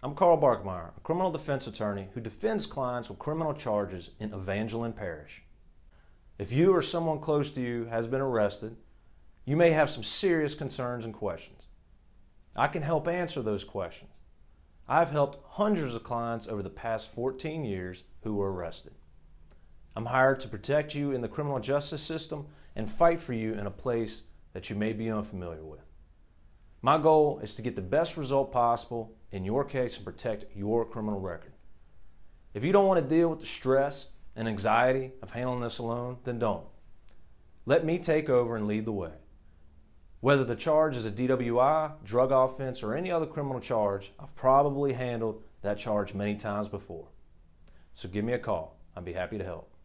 I'm Carl Barkmeyer, a criminal defense attorney who defends clients with criminal charges in Evangeline Parish. If you or someone close to you has been arrested, you may have some serious concerns and questions. I can help answer those questions. I've helped hundreds of clients over the past 14 years who were arrested. I'm hired to protect you in the criminal justice system and fight for you in a place that you may be unfamiliar with. My goal is to get the best result possible in your case and protect your criminal record. If you don't want to deal with the stress and anxiety of handling this alone, then don't. Let me take over and lead the way. Whether the charge is a DWI, drug offense, or any other criminal charge, I've probably handled that charge many times before. So give me a call. I'd be happy to help.